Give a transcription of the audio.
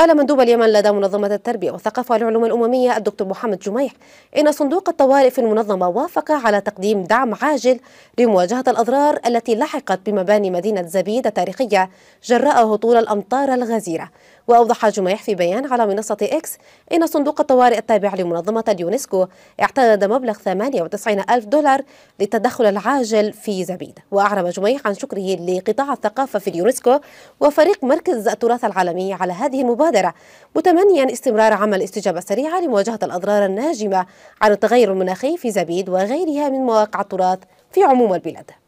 قال مندوب اليمن لدى منظمة التربية والثقافة والعلوم الأممية الدكتور محمد جميح إن صندوق الطوارئ في المنظمة وافق على تقديم دعم عاجل لمواجهة الأضرار التي لحقت بمباني مدينة زبيد التاريخية جراء هطول الأمطار الغزيرة وأوضح جميح في بيان على منصة إكس إن صندوق الطوارئ التابع لمنظمة اليونسكو اعتاد مبلغ 98 ألف دولار للتدخل العاجل في زبيد وأعرب جميح عن شكره لقطاع الثقافة في اليونسكو وفريق مركز التراث العالمي على هذه المبادرة المبادرة متمنيا استمرار عمل استجابة سريعة لمواجهة الأضرار الناجمة عن التغير المناخي في زبيد وغيرها من مواقع التراث في عموم البلاد